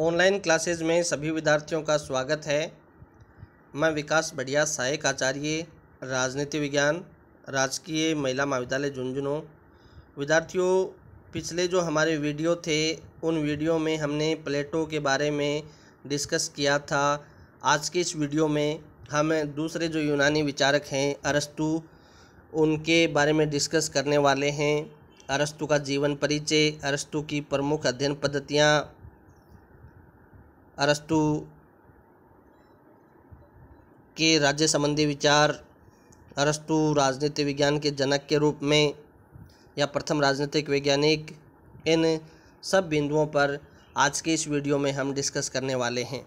online classes में सभी विद्यार्थियों का स्वागत है मैं विकास बढ़िया सहायक आचार्य राजनीति विज्ञान राजकीय महिला महाविद्यालय झुंझुनू विद्यार्थियों पिछले जो हमारे वीडियो थे उन वीडियो में हमने प्लेटो के बारे में डिस्कस किया था आज के इस वीडियो में हम दूसरे जो यूनानी विचारक हैं अरस्तु उनके बारे में डिस्कस करने वाले हैं अरस्तु का जीवन परिचय अरस्तु की प्रमुख अध्ययन पद्धतियाँ अरस्तु के राज्य संबंधी विचार अरस्तु राजनीति विज्ञान के जनक के रूप में या प्रथम राजनीतिक वैज्ञानिक इन सब बिंदुओं पर आज के इस वीडियो में हम डिस्कस करने वाले हैं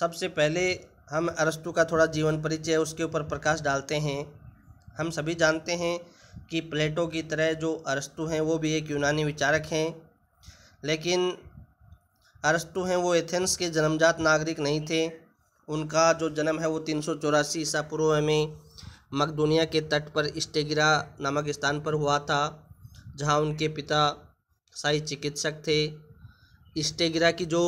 सबसे पहले हम अरस्तु का थोड़ा जीवन परिचय उसके ऊपर प्रकाश डालते हैं हम सभी जानते हैं कि प्लेटो की तरह जो अरस्तु हैं वो भी एक यूनानी विचारक हैं लेकिन अरस्तु हैं वो एथेंस के जन्मजात नागरिक नहीं थे उनका जो जन्म है वो तीन सौ चौरासी ईसा पूर्व में मकदोनिया के तट पर स्टेगिरा नामक स्थान पर हुआ था जहां उनके पिता साई चिकित्सक थे स्टेगिरा की जो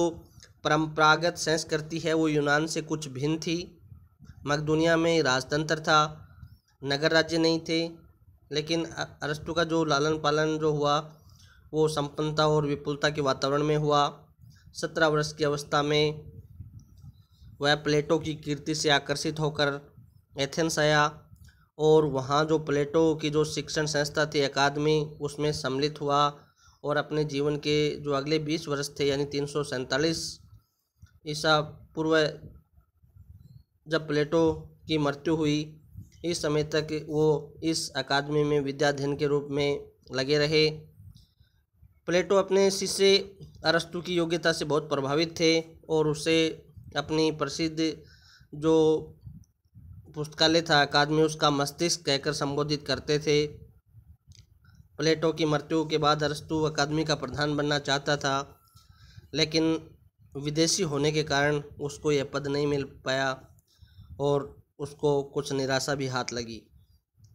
परम्परागत संस्कृति है वो यूनान से कुछ भिन्न थी मकदोनिया में राजतंत्र था नगर राज्य नहीं थे लेकिन अरस्तु का जो लालन पालन जो हुआ वो संपन्नता और विपुलता के वातावरण में हुआ सत्रह वर्ष की अवस्था में वह प्लेटो की कीर्ति से आकर्षित होकर एथेंस आया और वहाँ जो प्लेटो की जो शिक्षण संस्था थी अकादमी उसमें सम्मिलित हुआ और अपने जीवन के जो अगले बीस वर्ष थे यानी तीन सौ सैंतालीस ईसा पूर्व जब प्लेटो की मृत्यु हुई इस समय तक वो इस अकादमी में विद्याध्ययन के रूप में लगे रहे प्लेटो अपने शिष्य अरस्तु की योग्यता से बहुत प्रभावित थे और उसे अपनी प्रसिद्ध जो पुस्तकालय था अकादमी उसका मस्तिष्क कहकर संबोधित करते थे प्लेटो की मृत्यु के बाद अरस्तु अकादमी का प्रधान बनना चाहता था लेकिन विदेशी होने के कारण उसको यह पद नहीं मिल पाया और उसको कुछ निराशा भी हाथ लगी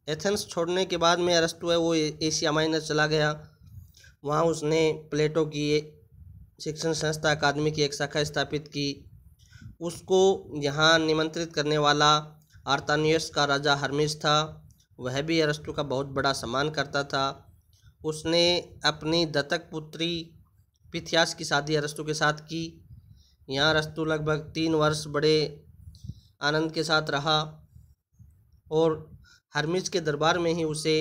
एथेंस छोड़ने के बाद में अरस्तु है वो एशिया माइनर चला गया वहाँ उसने प्लेटो की शिक्षण संस्था अकादमी की एक शाखा स्थापित की उसको यहाँ निमंत्रित करने वाला आर्तानियस का राजा हरमिस था वह भी अरस्तु का बहुत बड़ा सम्मान करता था उसने अपनी दत्तक पुत्री पिथियास की शादी अरस्तु के साथ की यहाँ अरस्तु लगभग तीन वर्ष बड़े आनंद के साथ रहा और हरमिस के दरबार में ही उसे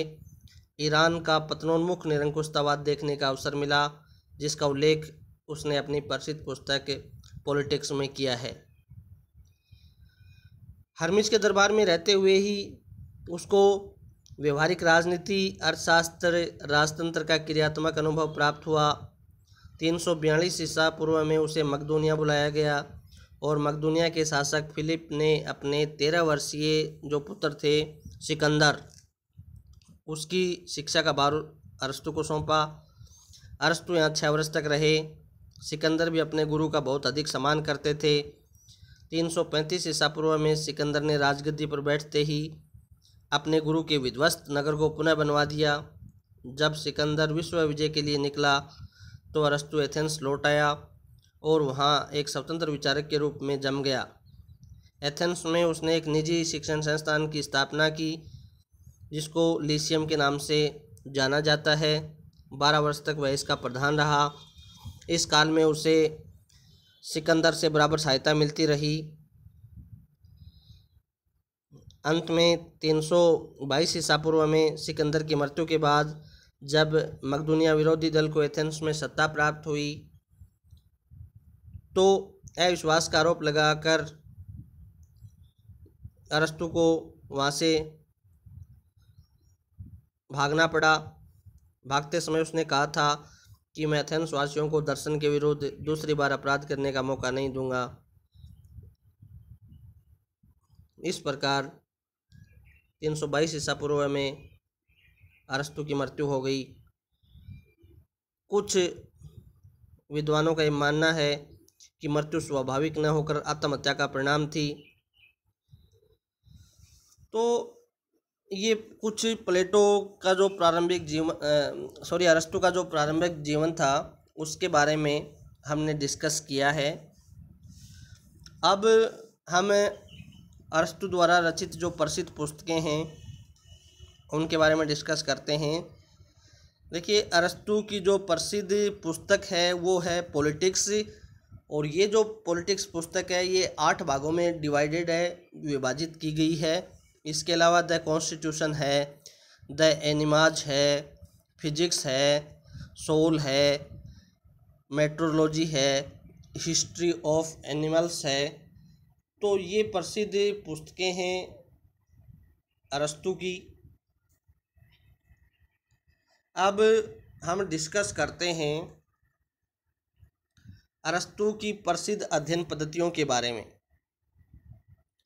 ईरान का पतनोन्मुख निरंकुशतावाद देखने का अवसर मिला जिसका उल्लेख उसने अपनी प्रसिद्ध पुस्तक पॉलिटिक्स में किया है हरमिज के दरबार में रहते हुए ही उसको व्यवहारिक राजनीति अर्थशास्त्र राजतंत्र का क्रियात्मक अनुभव प्राप्त हुआ तीन सौ बयालीस ईसा पूर्व में उसे मकदूनिया बुलाया गया और मकदूनिया के शासक फिलिप ने अपने तेरह वर्षीय जो पुत्र थे सिकंदर उसकी शिक्षा का भार अरस्तु को सौंपा अरस्तु यहाँ छः वर्ष तक रहे सिकंदर भी अपने गुरु का बहुत अधिक सम्मान करते थे 335 ईसा पूर्व में सिकंदर ने राजगद्दी पर बैठते ही अपने गुरु के विध्वस्त नगर को पुनः बनवा दिया जब सिकंदर विश्व विजय के लिए निकला तो अरस्तु एथेंस लौट आया और वहाँ एक स्वतंत्र विचारक के रूप में जम गया एथेंस में उसने एक निजी शिक्षण संस्थान की स्थापना की जिसको लीसियम के नाम से जाना जाता है बारह वर्ष तक वह इसका प्रधान रहा इस काल में उसे सिकंदर से बराबर सहायता मिलती रही अंत में 322 ईसा पूर्व में सिकंदर की मृत्यु के बाद जब मकदुनिया विरोधी दल को एथेंस में सत्ता प्राप्त हुई तो अविश्वास का आरोप लगाकर अरस्तु को वहाँ से भागना पड़ा भागते समय उसने कहा था कि मैं एथेंस वासियों को दर्शन के विरुद्ध दूसरी बार अपराध करने का मौका नहीं दूंगा इस प्रकार 322 ईसा पूर्व में अरस्तु की मृत्यु हो गई कुछ विद्वानों का ये मानना है कि मृत्यु स्वाभाविक न होकर आत्महत्या का परिणाम थी तो ये कुछ प्लेटो का जो प्रारंभिक जीवन सॉरी अरस्तु का जो प्रारंभिक जीवन था उसके बारे में हमने डिस्कस किया है अब हम अरस्तु द्वारा रचित जो प्रसिद्ध पुस्तकें हैं उनके बारे में डिस्कस करते हैं देखिए अरस्तु की जो प्रसिद्ध पुस्तक है वो है पॉलिटिक्स और ये जो पॉलिटिक्स पुस्तक है ये आठ भागों में डिवाइडेड है विभाजित की गई है इसके अलावा द कॉन्स्टिट्यूशन है द एनिमाज है फिजिक्स है सोल है मेट्रोलॉजी है हिस्ट्री ऑफ एनिमल्स है तो ये प्रसिद्ध पुस्तकें हैं अरस्तु की अब हम डिस्कस करते हैं अरस्तु की प्रसिद्ध अध्ययन पद्धतियों के बारे में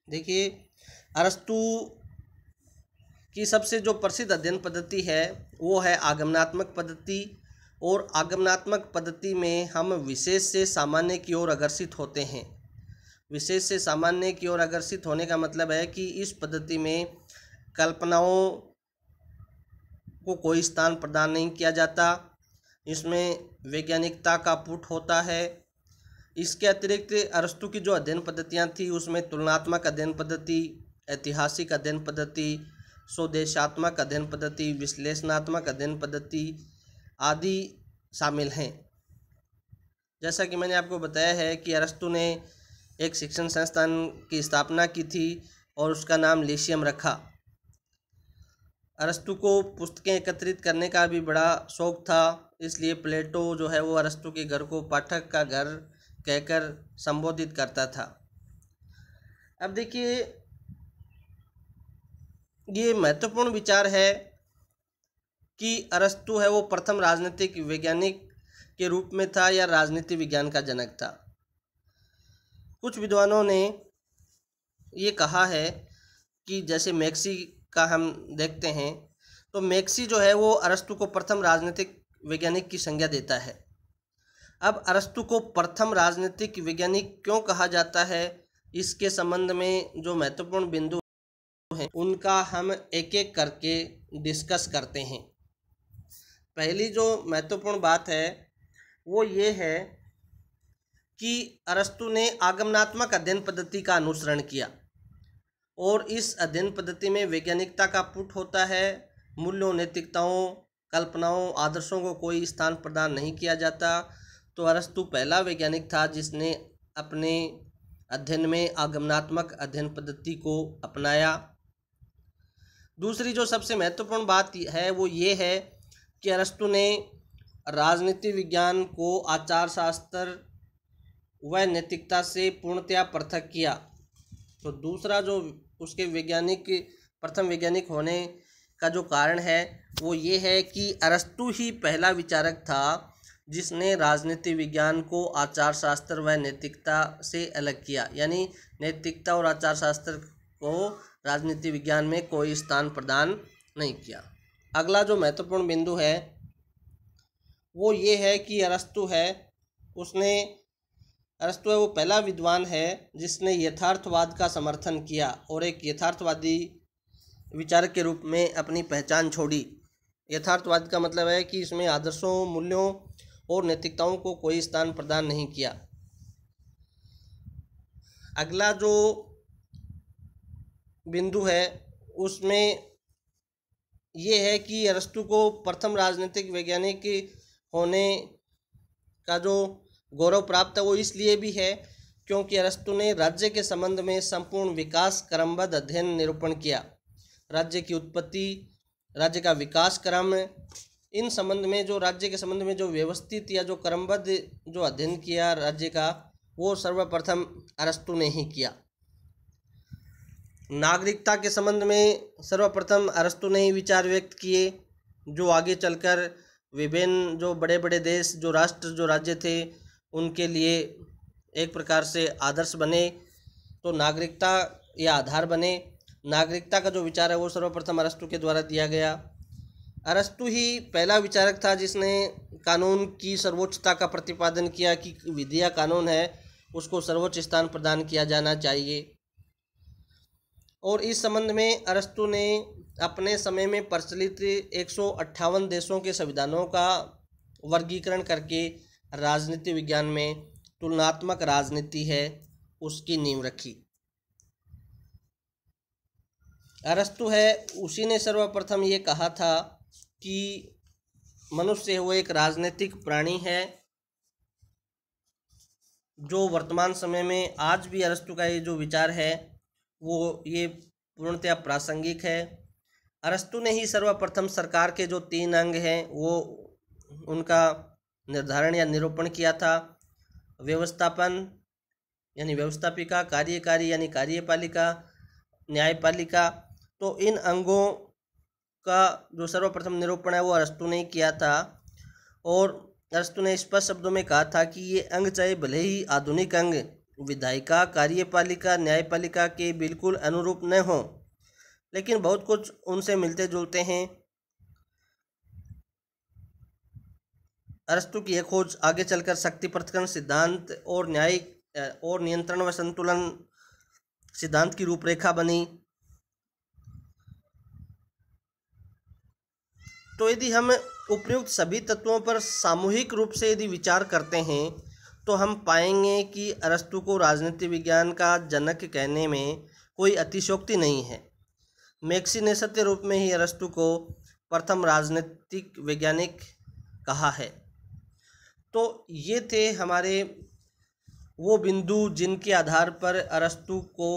देखिए अरस्तु की सबसे जो प्रसिद्ध अध्ययन पद्धति है वो है आगमनात्मक पद्धति और आगमनात्मक पद्धति में हम विशेष से सामान्य की ओर अग्रसित होते हैं विशेष से सामान्य की ओर अग्रसित होने का मतलब है कि इस पद्धति में कल्पनाओं को कोई स्थान प्रदान नहीं किया जाता इसमें वैज्ञानिकता का पुट होता है इसके अतिरिक्त अरस्तु की जो अध्ययन पद्धतियाँ थी उसमें तुलनात्मक अध्ययन पद्धति ऐतिहासिक अध्ययन पद्धति स्वदेशात्मक अध्ययन पद्धति विश्लेषणात्मक अध्ययन पद्धति आदि शामिल हैं जैसा कि मैंने आपको बताया है कि अरस्तु ने एक शिक्षण संस्थान की स्थापना की थी और उसका नाम लेशियम रखा अरस्तु को पुस्तकें एकत्रित करने का भी बड़ा शौक था इसलिए प्लेटो जो है वो अरस्तु के घर को पाठक का घर कहकर संबोधित करता था अब देखिए ये महत्वपूर्ण विचार है कि अरस्तु है वो प्रथम राजनीतिक वैज्ञानिक के रूप में था या राजनीति विज्ञान का जनक था कुछ विद्वानों ने ये कहा है कि जैसे मैक्सी का हम देखते हैं तो मैक्सी जो है वो अरस्तु को प्रथम राजनीतिक वैज्ञानिक की संज्ञा देता है अब अरस्तु को प्रथम राजनीतिक वैज्ञानिक क्यों कहा जाता है इसके संबंध में जो महत्वपूर्ण बिंदु हैं उनका हम एक एक करके डिस्कस करते हैं पहली जो महत्वपूर्ण बात है वो ये है कि अरस्तु ने आगमनात्मक अध्ययन पद्धति का अनुसरण किया और इस अध्ययन पद्धति में वैज्ञानिकता का पुट होता है मूल्यों नैतिकताओं कल्पनाओं आदर्शों को कोई स्थान प्रदान नहीं किया जाता तो अरस्तु पहला वैज्ञानिक था जिसने अपने अध्ययन में आगमनात्मक अध्ययन पद्धति को अपनाया दूसरी जो सबसे महत्वपूर्ण बात है वो ये है कि अरस्तु ने राजनीति विज्ञान को आचार शास्त्र व नैतिकता से पूर्णतया पृथक किया तो दूसरा जो उसके वैज्ञानिक प्रथम वैज्ञानिक होने का जो कारण है वो ये है कि अरस्तु ही पहला विचारक था जिसने राजनीति विज्ञान को आचार शास्त्र व नैतिकता से अलग किया यानी नैतिकता और आचार शास्त्र को राजनीति विज्ञान में कोई स्थान प्रदान नहीं किया अगला जो महत्वपूर्ण बिंदु है वो ये है कि अरस्तु है उसने अरस्तु है वो पहला विद्वान है जिसने यथार्थवाद का समर्थन किया और एक यथार्थवादी विचार के रूप में अपनी पहचान छोड़ी यथार्थवाद का मतलब है कि इसमें आदर्शों मूल्यों और नैतिकताओं को कोई स्थान प्रदान नहीं किया अगला जो बिंदु है उसमें ये है कि अरस्तु को प्रथम राजनीतिक वैज्ञानिक होने का जो गौरव प्राप्त है वो इसलिए भी है क्योंकि अरस्तु ने राज्य के संबंध में संपूर्ण विकास क्रमबद्ध अध्ययन निरूपण किया राज्य की उत्पत्ति राज्य का विकास क्रम इन संबंध में जो राज्य के संबंध में जो व्यवस्थित या जो क्रमबद्ध जो अध्ययन किया राज्य का वो सर्वप्रथम अरस्तु ने ही किया नागरिकता के संबंध में सर्वप्रथम अरस्तु ने ही विचार व्यक्त किए जो आगे चलकर विभिन्न जो बड़े बड़े देश जो राष्ट्र जो राज्य थे उनके लिए एक प्रकार से आदर्श बने तो नागरिकता या आधार बने नागरिकता का जो विचार है वो सर्वप्रथम अरस्तु के द्वारा दिया गया अरस्तु ही पहला विचारक था जिसने कानून की सर्वोच्चता का प्रतिपादन किया कि विधि या कानून है उसको सर्वोच्च स्थान प्रदान किया जाना चाहिए और इस संबंध में अरस्तु ने अपने समय में प्रचलित एक देशों के संविधानों का वर्गीकरण करके राजनीति विज्ञान में तुलनात्मक राजनीति है उसकी नींव रखी अरस्तु है उसी ने सर्वप्रथम ये कहा था कि मनुष्य वो एक राजनीतिक प्राणी है जो वर्तमान समय में आज भी अरस्तु का ये जो विचार है वो ये पूर्णतया प्रासंगिक है अरस्तु ने ही सर्वप्रथम सरकार के जो तीन अंग हैं वो उनका निर्धारण या निरूपण किया था व्यवस्थापन यानी व्यवस्थापिका कार्यकारी यानी कार्यपालिका न्यायपालिका तो इन अंगों का जो सर्वप्रथम निरूपण है वो अरस्तु ने किया था और अरस्तु ने स्पष्ट शब्दों में कहा था कि ये अंग चाहे भले ही आधुनिक अंग विधायिका कार्यपालिका न्यायपालिका के बिल्कुल अनुरूप न हों लेकिन बहुत कुछ उनसे मिलते जुलते हैं अरस्तु की यह खोज आगे चलकर शक्ति प्रथकरण सिद्धांत और न्याय और नियंत्रण व संतुलन सिद्धांत की रूपरेखा बनी तो यदि हम उपयुक्त सभी तत्वों पर सामूहिक रूप से यदि विचार करते हैं तो हम पाएंगे कि अरस्तु को राजनीति विज्ञान का जनक कहने में कोई अतिशोक्ति नहीं है मैक्सी ने सत्य रूप में ही अरस्तु को प्रथम राजनीतिक वैज्ञानिक कहा है तो ये थे हमारे वो बिंदु जिनके आधार पर अरस्तु को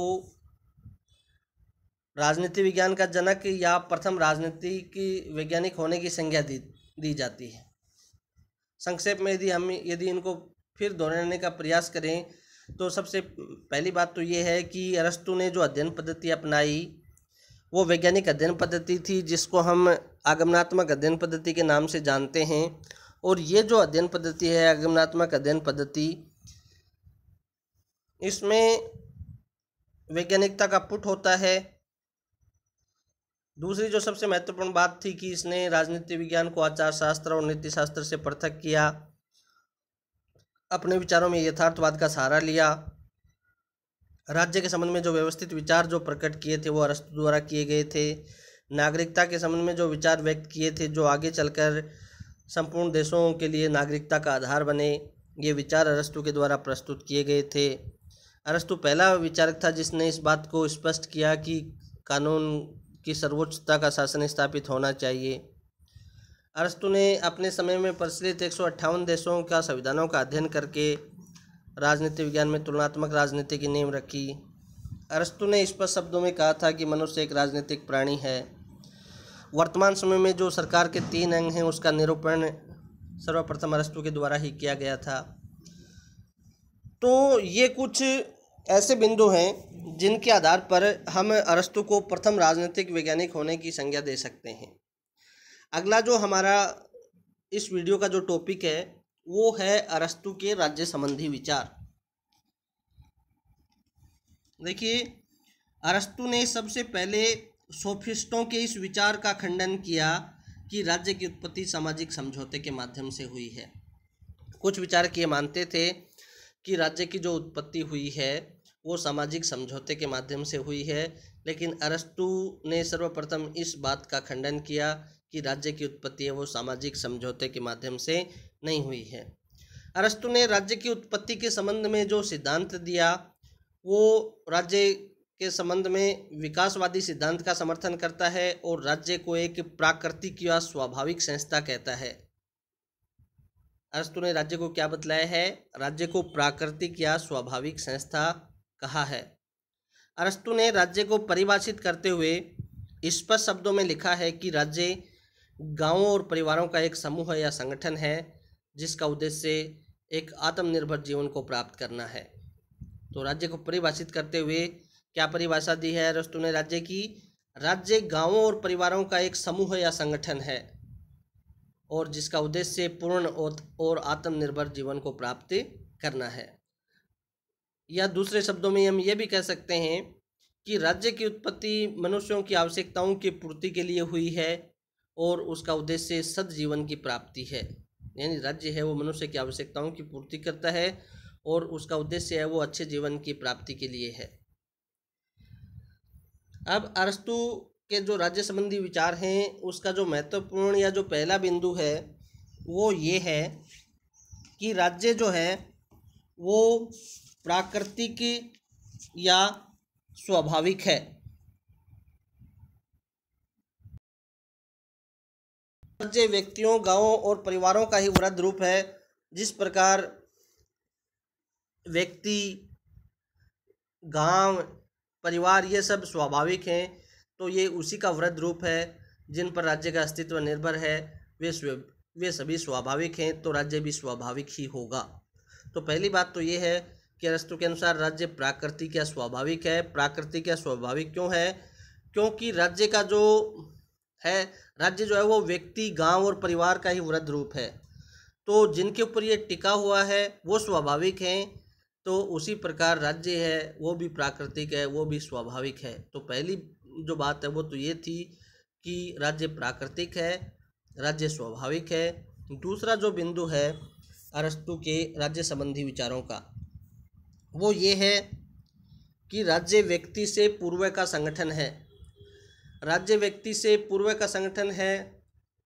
राजनीति विज्ञान का जनक या प्रथम राजनीति की वैज्ञानिक होने की संज्ञा दी दी जाती है संक्षेप में यदि हम यदि इनको फिर दोहराने का प्रयास करें तो सबसे पहली बात तो ये है कि अरस्तु ने जो अध्ययन पद्धति अपनाई वो वैज्ञानिक अध्ययन पद्धति थी जिसको हम आगमनात्मक अध्ययन पद्धति के नाम से जानते हैं और ये जो अध्ययन पद्धति है आगमनात्मक अध्ययन पद्धति इसमें वैज्ञानिकता का पुट होता है दूसरी जो सबसे महत्वपूर्ण बात थी कि इसने राजनीति विज्ञान को आचार शास्त्र और नीति शास्त्र से पृथक किया अपने विचारों में यथार्थवाद का सहारा लिया राज्य के संबंध में जो व्यवस्थित विचार जो प्रकट किए थे वो अरस्तु द्वारा किए गए थे नागरिकता के संबंध में जो विचार व्यक्त किए थे जो आगे चलकर संपूर्ण देशों के लिए नागरिकता का आधार बने ये विचार अरस्तु के द्वारा प्रस्तुत किए गए थे अरस्तु पहला विचारक था जिसने इस बात को स्पष्ट किया कि कानून की सर्वोच्चता का शासन स्थापित होना चाहिए अरस्तु ने अपने समय में प्रचलित एक देशों का संविधानों का अध्ययन करके राजनीति विज्ञान में तुलनात्मक राजनीति की नींव रखी अरस्तु ने स्पष्ट शब्दों में कहा था कि मनुष्य एक राजनीतिक प्राणी है वर्तमान समय में जो सरकार के तीन अंग हैं उसका निरूपण सर्वप्रथम अरस्तु के द्वारा ही किया गया था तो ये कुछ ऐसे बिंदु हैं जिनके आधार पर हम अरस्तु को प्रथम राजनीतिक वैज्ञानिक होने की संज्ञा दे सकते हैं अगला जो हमारा इस वीडियो का जो टॉपिक है वो है अरस्तु के राज्य संबंधी विचार देखिए अरस्तु ने सबसे पहले सोफिस्टों के इस विचार का खंडन किया कि राज्य की उत्पत्ति सामाजिक समझौते के माध्यम से हुई है कुछ विचार ये मानते थे कि राज्य की जो उत्पत्ति हुई है वो सामाजिक समझौते के माध्यम से हुई है लेकिन अरस्तु ने सर्वप्रथम इस बात का खंडन किया कि राज्य की उत्पत्ति है वो सामाजिक समझौते के माध्यम से नहीं हुई है अरस्तु ने राज्य की उत्पत्ति के संबंध में जो सिद्धांत दिया वो राज्य के संबंध में विकासवादी सिद्धांत का समर्थन करता है और राज्य को एक प्राकृतिक या स्वाभाविक संस्था कहता है अरस्तु ने राज्य को क्या बतलाया है राज्य को प्राकृतिक या स्वाभाविक संस्था कहा है अरस्तु ने राज्य को परिभाषित करते हुए स्पष्ट शब्दों में लिखा है कि राज्य गांवों और परिवारों का एक समूह या संगठन है जिसका उद्देश्य एक आत्मनिर्भर जीवन को प्राप्त करना है तो राज्य को परिभाषित करते हुए क्या परिभाषा दी है अरस्तु ने राज्य की राज्य गांवों और परिवारों का एक समूह या संगठन है और जिसका उद्देश्य पूर्ण और आत्मनिर्भर जीवन को प्राप्त करना है या दूसरे शब्दों में हम ये भी कह सकते हैं कि राज्य की उत्पत्ति मनुष्यों की आवश्यकताओं की पूर्ति के लिए हुई है और उसका उद्देश्य सद जीवन की प्राप्ति है यानी राज्य है वो मनुष्य की आवश्यकताओं की पूर्ति करता है और उसका उद्देश्य है वो अच्छे जीवन की प्राप्ति के लिए है अब अरस्तु के जो राज्य संबंधी विचार हैं उसका जो महत्वपूर्ण या जो पहला बिंदु है वो ये है कि राज्य जो है वो प्राकृतिक या स्वाभाविक है राज्य व्यक्तियों गांवों और परिवारों का ही वृद्ध रूप है जिस प्रकार व्यक्ति गांव परिवार ये सब स्वाभाविक हैं तो ये उसी का वृद्ध रूप है जिन पर राज्य का अस्तित्व निर्भर है वे वे सभी स्वाभाविक हैं तो राज्य भी स्वाभाविक ही होगा तो पहली बात तो ये है कि अरस्तु के अनुसार राज्य प्राकृतिक या स्वाभाविक है प्राकृतिक या स्वाभाविक क्यों है क्योंकि राज्य का जो है राज्य जो है वो व्यक्ति गांव और परिवार का ही वृद्ध रूप है तो जिनके ऊपर ये टिका हुआ है वो स्वाभाविक हैं तो उसी प्रकार राज्य है वो भी प्राकृतिक है वो भी स्वाभाविक है तो पहली जो बात है वो तो ये थी कि राज्य प्राकृतिक है राज्य स्वाभाविक है दूसरा जो बिंदु है अरस्तु के राज्य संबंधी विचारों का वो ये है कि राज्य व्यक्ति से पूर्व का संगठन है राज्य व्यक्ति से पूर्व का संगठन है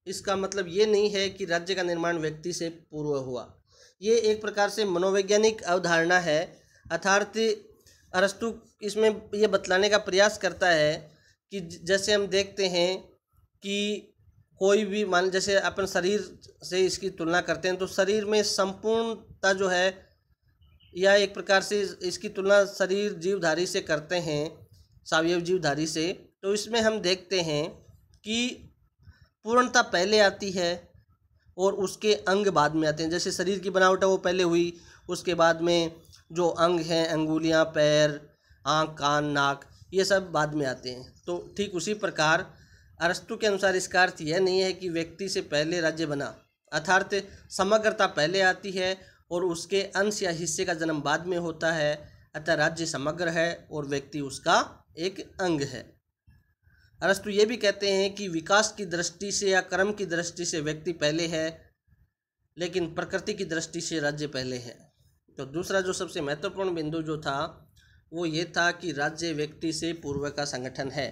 इसका मतलब ये नहीं है कि राज्य का निर्माण व्यक्ति से पूर्व हुआ ये एक प्रकार से मनोवैज्ञानिक अवधारणा है अर्थार्थ अरस्तु इसमें यह बतलाने का प्रयास करता है कि जैसे हम देखते हैं कि कोई भी मान जैसे अपन शरीर से इसकी तुलना करते हैं तो शरीर में संपूर्णता जो है या एक प्रकार से इसकी तुलना शरीर जीवधारी से करते हैं सवयव जीवधारी से तो इसमें हम देखते हैं कि पूर्णता पहले आती है और उसके अंग बाद में आते हैं जैसे शरीर की बनावट है वो पहले हुई उसके बाद में जो अंग हैं अंगुलियां पैर आँख कान नाक ये सब बाद में आते हैं तो ठीक उसी प्रकार अरस्तु के अनुसार इसका अर्थ यह नहीं है कि व्यक्ति से पहले राज्य बना अर्थार्थ समग्रता पहले आती है और उसके अंश या हिस्से का जन्म बाद में होता है अतः राज्य समग्र है और व्यक्ति उसका एक अंग है अरस्तु ये भी कहते हैं कि विकास की दृष्टि से या कर्म की दृष्टि से व्यक्ति पहले है लेकिन प्रकृति की दृष्टि से राज्य पहले है तो दूसरा जो सबसे महत्वपूर्ण बिंदु जो था वो ये था कि राज्य व्यक्ति से पूर्व का संगठन है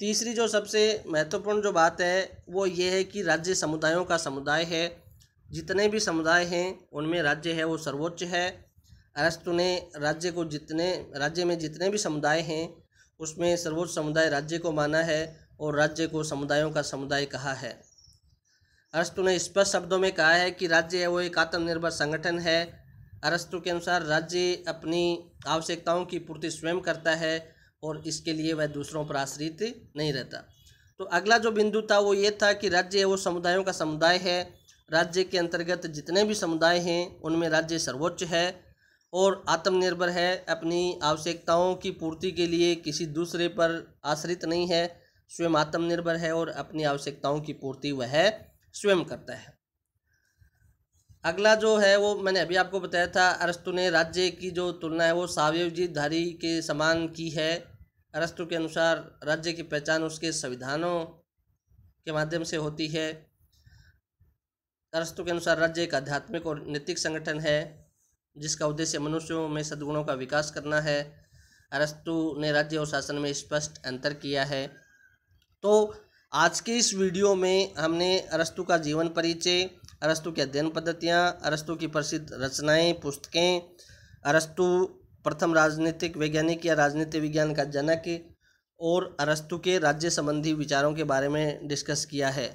तीसरी जो सबसे महत्वपूर्ण जो बात है वो ये है कि राज्य समुदायों का समुदाय है जितने भी समुदाय हैं उनमें राज्य है वो सर्वोच्च है अरस्तु ने राज्य को जितने राज्य में जितने भी समुदाय हैं उसमें सर्वोच्च समुदाय राज्य को माना है और राज्य को समुदायों का समुदाय कहा है अरस्तु ने स्पष्ट शब्दों में कहा है कि राज्य है वो एक आत्मनिर्भर संगठन है अरस्तु के अनुसार राज्य अपनी आवश्यकताओं की पूर्ति स्वयं करता है और इसके लिए वह दूसरों पर आश्रित नहीं रहता तो अगला जो बिंदु था वो ये था कि राज्य वो समुदायों का समुदाय है राज्य के अंतर्गत जितने भी समुदाय हैं उनमें राज्य सर्वोच्च है और आत्मनिर्भर है अपनी आवश्यकताओं की पूर्ति के लिए किसी दूसरे पर आश्रित नहीं है स्वयं आत्मनिर्भर है और अपनी आवश्यकताओं की पूर्ति वह स्वयं करता है अगला जो है वो मैंने अभी आपको बताया था अरस्तु ने राज्य की जो तुलना है वो धारी के समान की है अरस्तु के अनुसार राज्य की पहचान उसके संविधानों के माध्यम से होती है अरस्तु के अनुसार राज्य एक आध्यात्मिक और नैतिक संगठन है जिसका उद्देश्य मनुष्यों में सद्गुणों का विकास करना है अरस्तु ने राज्य और शासन में स्पष्ट अंतर किया है तो आज के इस वीडियो में हमने अरस्तु का जीवन परिचय अरस्तु की अध्ययन पद्धतियाँ अरस्तु की प्रसिद्ध रचनाएं पुस्तकें अरस्तु प्रथम राजनीतिक वैज्ञानिक या राजनीति विज्ञान का जनक और अरस्तु के राज्य संबंधी विचारों के बारे में डिस्कस किया है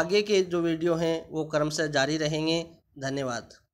आगे के जो वीडियो हैं वो क्रमशः जारी रहेंगे धन्यवाद